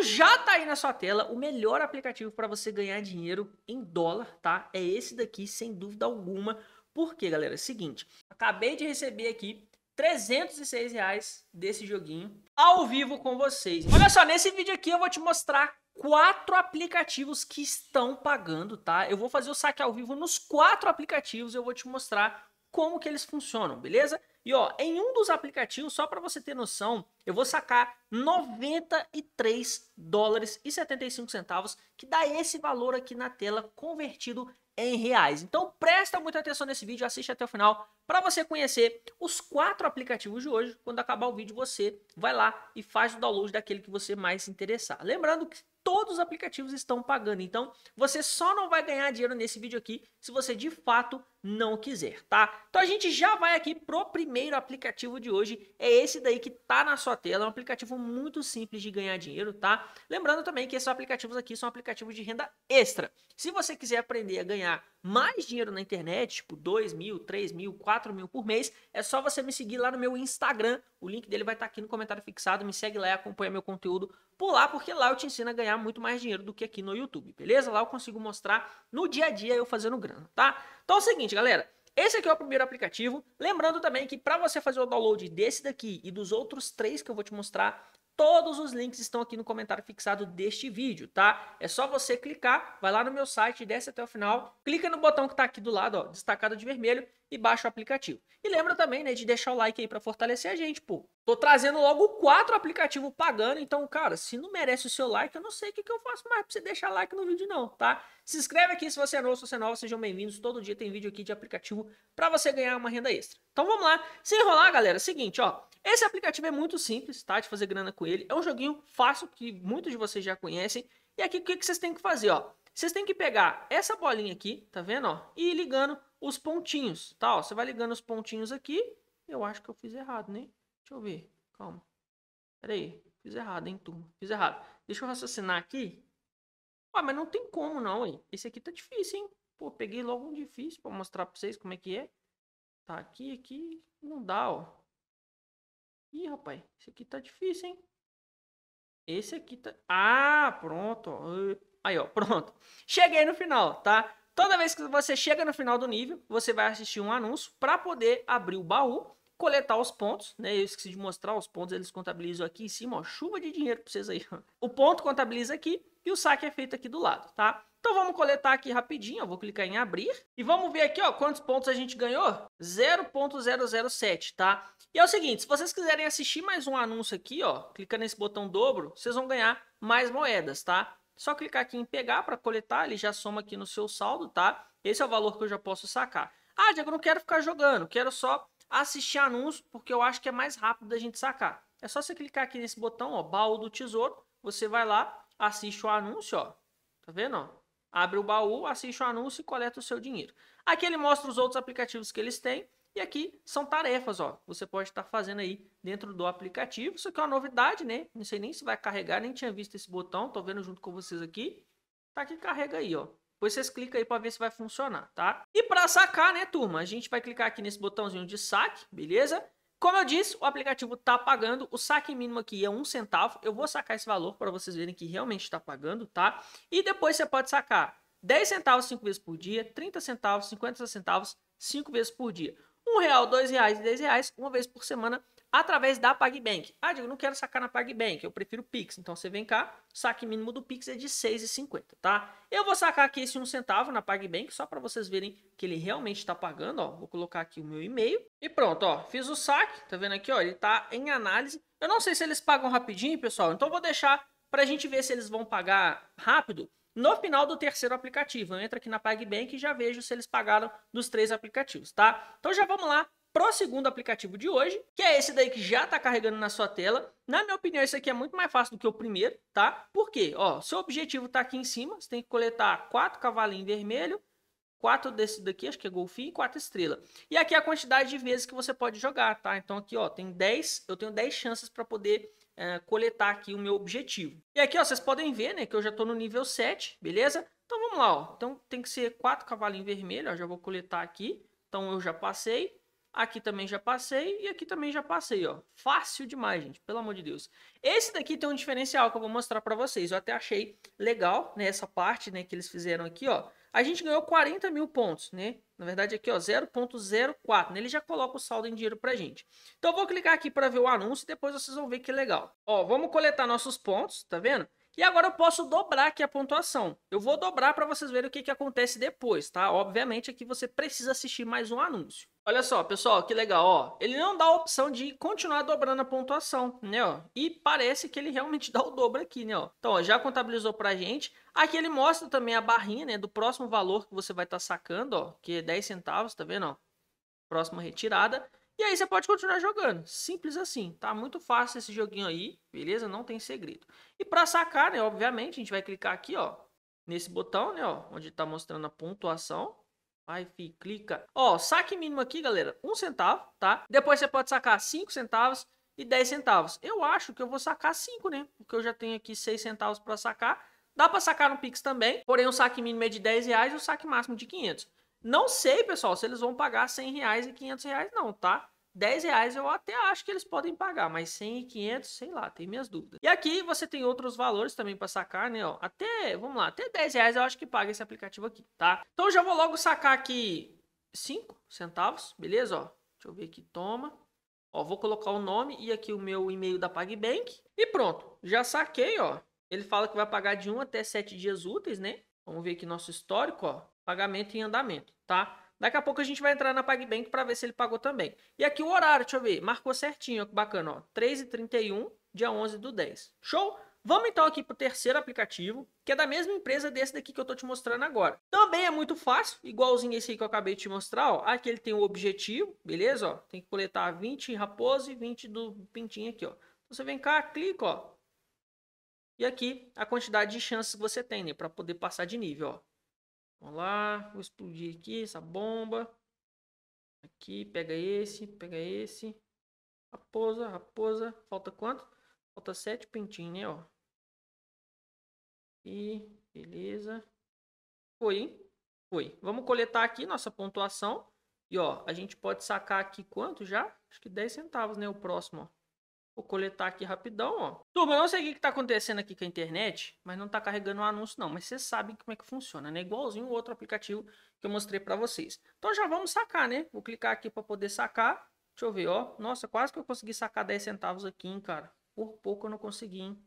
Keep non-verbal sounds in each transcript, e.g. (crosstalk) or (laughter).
Então já está aí na sua tela o melhor aplicativo para você ganhar dinheiro em dólar, tá? É esse daqui, sem dúvida alguma. Porque, galera, é o seguinte, acabei de receber aqui 306 reais desse joguinho ao vivo com vocês. Olha só, nesse vídeo aqui eu vou te mostrar quatro aplicativos que estão pagando, tá? Eu vou fazer o saque ao vivo nos quatro aplicativos, eu vou te mostrar como que eles funcionam, beleza? E ó, em um dos aplicativos, só para você ter noção, eu vou sacar 93 dólares e 75 centavos, que dá esse valor aqui na tela convertido em reais. Então presta muita atenção nesse vídeo, assiste até o final para você conhecer os quatro aplicativos de hoje. Quando acabar o vídeo, você vai lá e faz o download daquele que você mais se interessar. Lembrando que todos os aplicativos estão pagando, então você só não vai ganhar dinheiro nesse vídeo aqui se você de fato não quiser, tá? Então a gente já vai aqui pro primeiro aplicativo de hoje, é esse daí que tá na sua tela, é um aplicativo muito simples de ganhar dinheiro, tá? Lembrando também que esses aplicativos aqui são aplicativos de renda extra. Se você quiser aprender a ganhar mais dinheiro na internet, tipo 2 mil, 3 mil, 4 mil por mês, é só você me seguir lá no meu Instagram. O link dele vai estar tá aqui no comentário fixado. Me segue lá e acompanha meu conteúdo por lá, porque lá eu te ensino a ganhar muito mais dinheiro do que aqui no YouTube, beleza? Lá eu consigo mostrar no dia a dia eu fazendo grana, tá? Então é o seguinte, galera. Esse aqui é o primeiro aplicativo. Lembrando também que para você fazer o download desse daqui e dos outros três que eu vou te mostrar, Todos os links estão aqui no comentário fixado deste vídeo, tá? É só você clicar, vai lá no meu site, desce até o final, clica no botão que está aqui do lado, ó, destacado de vermelho, e baixa o aplicativo. E lembra também, né, de deixar o like aí para fortalecer a gente, pô. Tô trazendo logo quatro aplicativos pagando, então, cara, se não merece o seu like, eu não sei o que, que eu faço mais pra você deixar like no vídeo não, tá? Se inscreve aqui se você é novo, se você é novo, sejam bem-vindos. Todo dia tem vídeo aqui de aplicativo para você ganhar uma renda extra. Então vamos lá. Sem enrolar, galera, é seguinte, ó. Esse aplicativo é muito simples, tá? De fazer grana com ele. É um joguinho fácil que muitos de vocês já conhecem. E aqui o que, que vocês têm que fazer, ó? Vocês têm que pegar essa bolinha aqui, tá vendo, ó? E ir ligando os pontinhos, tá? Ó, você vai ligando os pontinhos aqui. Eu acho que eu fiz errado, né? Deixa eu ver. Calma. Pera aí. Fiz errado, hein, turma? Fiz errado. Deixa eu raciocinar aqui. Ah, mas não tem como, não, hein? Esse aqui tá difícil, hein? Pô, peguei logo um difícil pra mostrar pra vocês como é que é. Tá aqui, aqui. Não dá, ó. Ih, rapaz. Esse aqui tá difícil, hein? Esse aqui tá... Ah, pronto. Aí, ó. (laughs) Pronto. Cheguei no final, tá? Toda vez que você chega no final do nível, você vai assistir um anúncio para poder abrir o baú, coletar os pontos, né? Eu esqueci de mostrar os pontos, eles contabilizam aqui em cima, ó, chuva de dinheiro para vocês aí. O ponto contabiliza aqui e o saque é feito aqui do lado, tá? Então vamos coletar aqui rapidinho, eu vou clicar em abrir e vamos ver aqui, ó, quantos pontos a gente ganhou? 0.007, tá? E é o seguinte, se vocês quiserem assistir mais um anúncio aqui, ó, clicando nesse botão dobro, vocês vão ganhar mais moedas, tá? Só clicar aqui em pegar para coletar, ele já soma aqui no seu saldo, tá? Esse é o valor que eu já posso sacar. Ah, Diego, não quero ficar jogando, quero só assistir anúncio, porque eu acho que é mais rápido da gente sacar. É só você clicar aqui nesse botão, ó, baú do tesouro, você vai lá, assiste o anúncio, ó. Tá vendo, ó? Abre o baú, assiste o anúncio e coleta o seu dinheiro. Aqui ele mostra os outros aplicativos que eles têm e aqui são tarefas, ó. Você pode estar tá fazendo aí dentro do aplicativo. Isso aqui é uma novidade, né? Não sei nem se vai carregar, nem tinha visto esse botão. Tô vendo junto com vocês aqui. Tá aqui, carrega aí, ó. Depois vocês clicam aí para ver se vai funcionar, tá? E para sacar, né, turma? A gente vai clicar aqui nesse botãozinho de saque, beleza? Como eu disse, o aplicativo tá pagando, o saque mínimo aqui é um centavo. Eu vou sacar esse valor para vocês verem que realmente está pagando, tá? E depois você pode sacar 10 centavos 5 vezes por dia, 30 centavos, 50 centavos 5 vezes por dia um real, dois reais e dez reais, uma vez por semana, através da PagBank. Ah, digo, não quero sacar na PagBank, eu prefiro Pix. Então você vem cá, saque mínimo do Pix é de R$ tá? Eu vou sacar aqui esse um centavo na PagBank, só para vocês verem que ele realmente está pagando, ó. Vou colocar aqui o meu e-mail e pronto, ó. Fiz o saque, tá vendo aqui, ó, ele está em análise. Eu não sei se eles pagam rapidinho, pessoal, então vou deixar para a gente ver se eles vão pagar rápido no final do terceiro aplicativo. Eu entro aqui na PagBank e já vejo se eles pagaram dos três aplicativos, tá? Então já vamos lá pro segundo aplicativo de hoje, que é esse daí que já está carregando na sua tela. Na minha opinião, esse aqui é muito mais fácil do que o primeiro, tá? Por quê? Ó, seu objetivo está aqui em cima, você tem que coletar quatro cavalinhos vermelhos, quatro desse daqui, acho que é golfinho, e quatro estrelas. E aqui é a quantidade de vezes que você pode jogar, tá? Então aqui, ó, tem 10, eu tenho 10 chances para poder é, coletar aqui o meu objetivo. E aqui, ó, vocês podem ver, né, que eu já estou no nível 7, beleza? Então vamos lá, ó. Então tem que ser quatro cavalinhos vermelhos, ó, já vou coletar aqui. Então eu já passei, aqui também já passei e aqui também já passei, ó. Fácil demais, gente, pelo amor de Deus. Esse daqui tem um diferencial que eu vou mostrar para vocês. Eu até achei legal, né, essa parte, né, que eles fizeram aqui, ó a gente ganhou 40 mil pontos, né? Na verdade, aqui, ó, 0.04, né? Ele já coloca o saldo em dinheiro pra gente. Então, eu vou clicar aqui para ver o anúncio e depois vocês vão ver que legal. Ó, vamos coletar nossos pontos, tá vendo? E agora eu posso dobrar aqui a pontuação. Eu vou dobrar para vocês verem o que, que acontece depois, tá? Obviamente aqui você precisa assistir mais um anúncio. Olha só, pessoal, que legal, ó. Ele não dá a opção de continuar dobrando a pontuação, né, ó. E parece que ele realmente (laughs) dá o dobro aqui, né, ó. Então, ó, já contabilizou pra gente. Aqui ele mostra também a barrinha, né, do próximo valor que você vai estar tá sacando, ó, que é 10 centavos, tá vendo, ó? Próxima retirada. E aí você pode continuar jogando. Simples assim, tá? Muito fácil esse joguinho aí, beleza? Não tem segredo. E para sacar, né, obviamente, a gente vai clicar aqui, ó, nesse botão, né, ó, onde tá mostrando a pontuação. Vai, fi, clica. Ó, saque mínimo aqui, galera, um centavo, tá? Depois você pode sacar cinco centavos e dez centavos. Eu acho que eu vou sacar cinco, né? Porque eu já tenho aqui seis centavos para sacar. Dá para sacar no Pix também, porém o saque mínimo é de dez reais e o saque máximo de 500. Não sei, pessoal, se eles vão pagar 100 reais e 500 reais, não, tá? 10 reais eu até acho que eles podem pagar, mas 100 e 500, sei lá, tem minhas dúvidas. E aqui você tem outros valores também para sacar, né? Ó, até, vamos lá, até 10 reais eu acho que paga esse aplicativo aqui, tá? Então já vou logo sacar aqui 5 centavos, beleza? Ó, deixa eu ver aqui, toma. Ó, vou colocar o nome e aqui o meu e-mail da PagBank. E pronto, já saquei, ó. Ele fala que vai pagar de 1 até 7 dias úteis, né? Vamos ver aqui nosso histórico, ó. Pagamento em andamento, tá? Daqui a pouco a gente vai entrar na PagBank para ver se ele pagou também. E aqui o horário, deixa eu ver. Marcou certinho, ó, que bacana, ó. 3h31, dia 11 do 10. Show? Vamos então aqui para o terceiro aplicativo, que é da mesma empresa desse daqui que eu estou te mostrando agora. Também é muito fácil, igualzinho esse aí que eu acabei de te mostrar. Ó. Aqui ele tem o um objetivo, beleza? Ó. Tem que coletar 20 raposa e 20 do pintinho aqui. Ó. Então você vem cá, clica, ó. E aqui a quantidade de chances que você tem né, para poder passar de nível. Ó. Vamos lá, vou explodir aqui essa bomba. Aqui, pega esse, pega esse. Raposa, raposa. Falta quanto? Falta sete pintinhos, né? Ó. E beleza. Foi, hein? Foi. Vamos coletar aqui nossa pontuação. E ó, a gente pode sacar aqui quanto já? Acho que 10 centavos, né? O próximo, ó. Vou coletar aqui rapidão, ó. Turma, eu não sei o que, que tá acontecendo aqui com a internet, mas não tá carregando o um anúncio não. Mas vocês sabem como é que funciona, né? Igualzinho o outro aplicativo que eu mostrei para vocês. Então já vamos sacar, né? Vou clicar aqui para poder sacar. Deixa eu ver, ó. Nossa, quase que eu consegui sacar 10 centavos aqui, hein, cara. Por pouco eu não consegui, hein?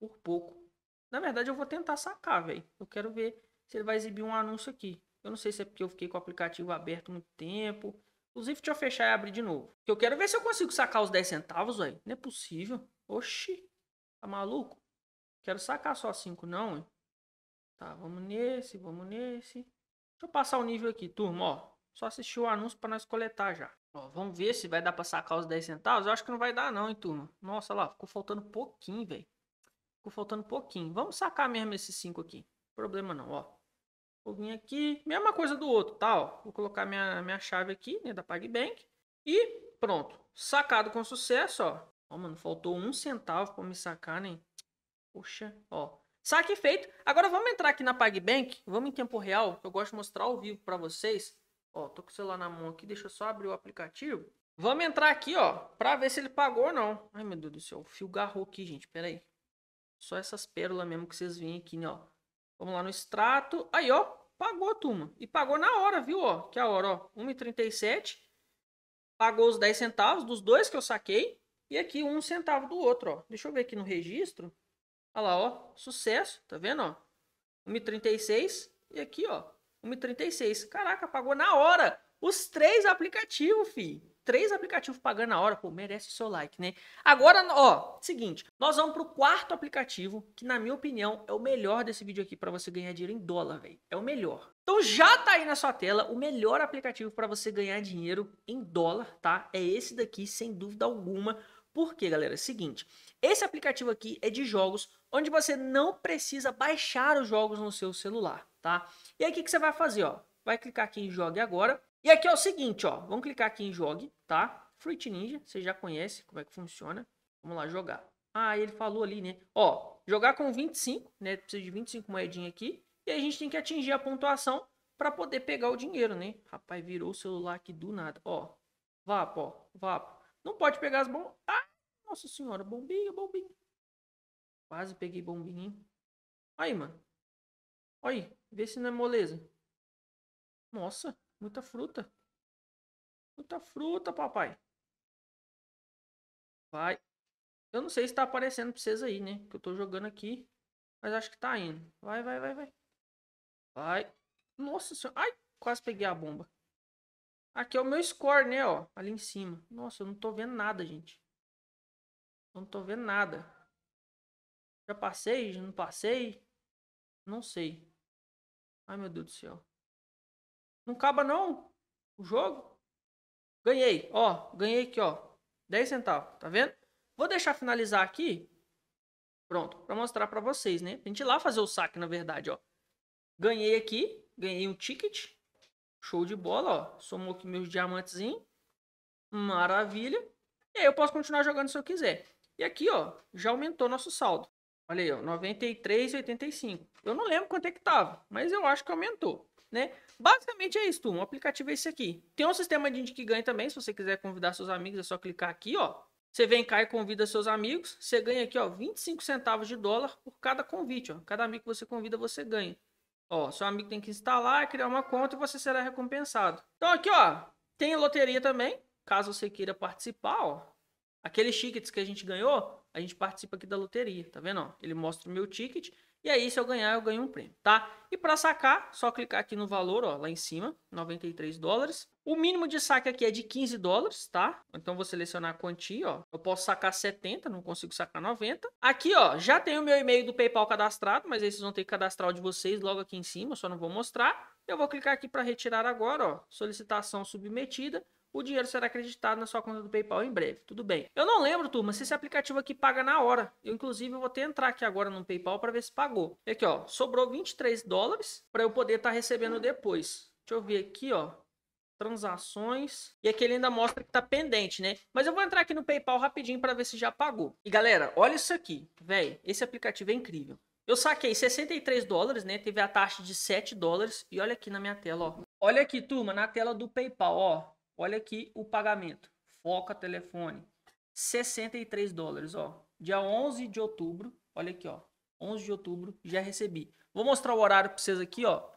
Por pouco. Na verdade, eu vou tentar sacar, velho. Eu quero ver se ele vai exibir um anúncio aqui. Eu não sei se é porque eu fiquei com o aplicativo aberto muito tempo. Inclusive, deixa eu fechar e abrir de novo. Eu quero ver se eu consigo sacar os 10 centavos, velho. Não é possível. Oxi. Tá maluco? Quero sacar só 5, não, hein? Tá, vamos nesse, vamos nesse. Deixa eu passar o nível aqui, turma, ó. Só assistir o anúncio para nós coletar já. Ó, vamos ver se vai dar pra sacar os 10 centavos. Eu acho que não vai dar não, hein, turma. Nossa, lá, ficou faltando pouquinho, velho. Ficou faltando pouquinho. Vamos sacar mesmo esses 5 aqui. Problema não, ó vir aqui, mesma coisa do outro, tal. Tá, Vou colocar minha, minha chave aqui, né, da PagBank. E pronto, sacado com sucesso, ó. Ó, mano, faltou um centavo para me sacar, né? Poxa, ó. Saque feito. Agora vamos entrar aqui na PagBank, vamos em tempo real, que eu gosto de mostrar ao vivo para vocês. Ó, tô com o celular na mão aqui, deixa eu só abrir o aplicativo. Vamos entrar aqui, ó, para ver se ele pagou ou não. Ai, meu Deus do céu, o fio garrou aqui, gente, pera aí. Só essas pérolas mesmo que vocês vêm aqui, né, ó. Vamos lá no extrato. Aí, ó. Pagou, turma. E pagou na hora, viu? Ó, que é a hora, ó, 1,37. Pagou os 10 centavos dos dois que eu saquei. E aqui um centavo do outro, ó. Deixa eu ver aqui no registro. Olha lá, ó. Sucesso, tá vendo, ó? 1,36. E aqui, ó, 1,36. Caraca, pagou na hora. Os três aplicativos, filho três aplicativos pagando na hora, pô, merece o seu like, né? Agora, ó, seguinte, nós vamos pro quarto aplicativo, que na minha opinião é o melhor desse vídeo aqui para você ganhar dinheiro em dólar, velho. É o melhor. Então já tá aí na sua tela o melhor aplicativo para você ganhar dinheiro em dólar, tá? É esse daqui, sem dúvida alguma. Por quê, galera? É o seguinte, esse aplicativo aqui é de jogos, onde você não precisa baixar os jogos no seu celular, tá? E aí o que, que você vai fazer, ó? Vai clicar aqui em Jogue Agora, e aqui é o seguinte, ó. Vamos clicar aqui em jogue, tá? Fruit Ninja, você já conhece como é que funciona. Vamos lá jogar. Ah, ele falou ali, né? Ó, jogar com 25, né? Precisa de 25 moedinhas aqui. E a gente tem que atingir a pontuação para poder pegar o dinheiro, né? Rapaz, virou o celular aqui do nada. Ó, vapo, ó, vapo. Não pode pegar as bombas. Ah, nossa senhora, bombinha, bombinha. Quase peguei bombinha, hein? Aí, mano. Olha aí, vê se não é moleza. Nossa. Muita fruta. Muita fruta, papai. Vai. Eu não sei se tá aparecendo pra vocês aí, né? Que eu tô jogando aqui. Mas acho que tá indo. Vai, vai, vai, vai. Vai. Nossa senhora. Ai, quase peguei a bomba. Aqui é o meu score, né, ó. Ali em cima. Nossa, eu não tô vendo nada, gente. Eu não tô vendo nada. Já passei? Já não passei? Não sei. Ai, meu Deus do céu. Não acaba não o jogo. Ganhei, ó, ganhei aqui, ó, 10 centavos, tá vendo? Vou deixar finalizar aqui, pronto, para mostrar para vocês, né? A gente ir lá fazer o saque, na verdade, ó. Ganhei aqui, ganhei um ticket, show de bola, ó, somou aqui meus diamantezinhos, maravilha. E aí eu posso continuar jogando se eu quiser. E aqui, ó, já aumentou nosso saldo. Olha aí, ó, 93,85. Eu não lembro quanto é que tava, mas eu acho que aumentou né? Basicamente é isso, um O aplicativo é esse aqui. Tem um sistema de que ganha também. Se você quiser convidar seus amigos, é só clicar aqui, ó. Você vem cá e convida seus amigos. Você ganha aqui, ó, 25 centavos de dólar por cada convite, ó. Cada amigo que você convida, você ganha. Ó, seu amigo tem que instalar, criar uma conta e você será recompensado. Então aqui, ó, tem loteria também. Caso você queira participar, ó. Aqueles tickets que a gente ganhou, a gente participa aqui da loteria, tá vendo? Ó? Ele mostra o meu ticket e aí, se eu ganhar, eu ganho um prêmio, tá? E para sacar, só clicar aqui no valor, ó, lá em cima, 93 dólares. O mínimo de saque aqui é de 15 dólares, tá? Então vou selecionar a quantia, ó. Eu posso sacar 70, não consigo sacar 90. Aqui, ó, já tem o meu e-mail do PayPal cadastrado, mas aí vocês vão ter que cadastrar o de vocês logo aqui em cima, só não vou mostrar. Eu vou clicar aqui para retirar agora, ó, solicitação submetida o dinheiro será acreditado na sua conta do PayPal em breve. Tudo bem. Eu não lembro, turma, se esse aplicativo aqui paga na hora. Eu, inclusive, vou que entrar aqui agora no PayPal para ver se pagou. É aqui, ó, sobrou 23 dólares para eu poder estar tá recebendo depois. Deixa eu ver aqui, ó transações. E aqui ele ainda mostra que tá pendente, né? Mas eu vou entrar aqui no PayPal rapidinho para ver se já pagou. E galera, olha isso aqui, velho. Esse aplicativo é incrível. Eu saquei 63 dólares, né? Teve a taxa de 7 dólares. E olha aqui na minha tela, ó. Olha aqui, turma, na tela do PayPal, ó. Olha aqui o pagamento. Foca telefone. 63 dólares, ó. Dia 11 de outubro, olha aqui, ó. 11 de outubro, já recebi. Vou mostrar o horário para vocês aqui, ó.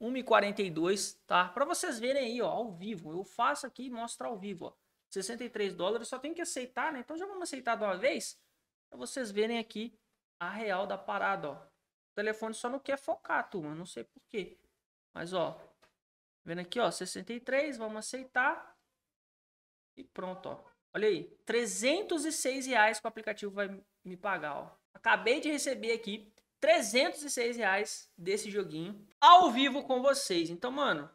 1h42, tá? Para vocês verem aí, ó, ao vivo. Eu faço aqui e mostro ao vivo, ó. 63 dólares, só tem que aceitar, né? Então já vamos aceitar de uma vez para vocês verem aqui a real da parada, ó. O telefone só não quer focar, turma, não sei por quê. Mas, ó, Vendo aqui, ó, 63, vamos aceitar. E pronto, ó. Olha aí, 306 reais que o aplicativo vai me pagar, ó. Acabei de receber aqui 306 reais desse joguinho ao vivo com vocês. Então, mano,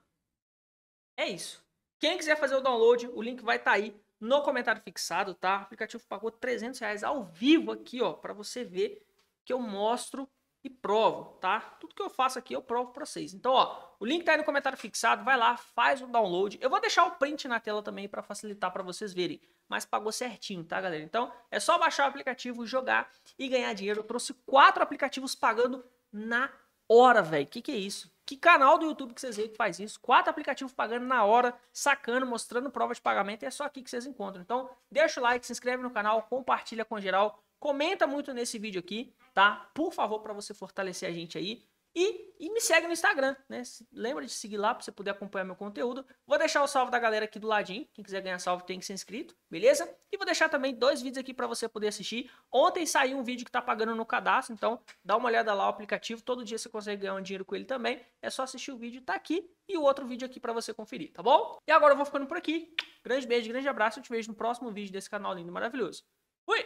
é isso. Quem quiser fazer o download, o link vai estar tá aí no comentário fixado, tá? O aplicativo pagou 300 reais ao vivo aqui, ó, para você ver que eu mostro e provo, tá? Tudo que eu faço aqui eu provo para vocês. Então, ó, o link tá aí no comentário fixado, vai lá, faz o download. Eu vou deixar o print na tela também para facilitar para vocês verem, mas pagou certinho, tá, galera? Então, é só baixar o aplicativo, jogar e ganhar dinheiro. Eu trouxe quatro aplicativos pagando na hora, velho. Que que é isso? Que canal do YouTube que vocês veem que faz isso? Quatro aplicativos pagando na hora, sacando, mostrando prova de pagamento. É só aqui que vocês encontram. Então, deixa o like, se inscreve no canal, compartilha com geral Comenta muito nesse vídeo aqui, tá? Por favor, para você fortalecer a gente aí. E, e, me segue no Instagram, né? Lembra de seguir lá para você poder acompanhar meu conteúdo. Vou deixar o salve da galera aqui do ladinho. Quem quiser ganhar salve tem que ser inscrito, beleza? E vou deixar também dois vídeos aqui para você poder assistir. Ontem saiu um vídeo que tá pagando no cadastro, então dá uma olhada lá o aplicativo. Todo dia você consegue ganhar um dinheiro com ele também. É só assistir o vídeo, tá aqui. E o outro vídeo aqui para você conferir, tá bom? E agora eu vou ficando por aqui. Grande beijo, grande abraço. Eu te vejo no próximo vídeo desse canal lindo e maravilhoso. Fui!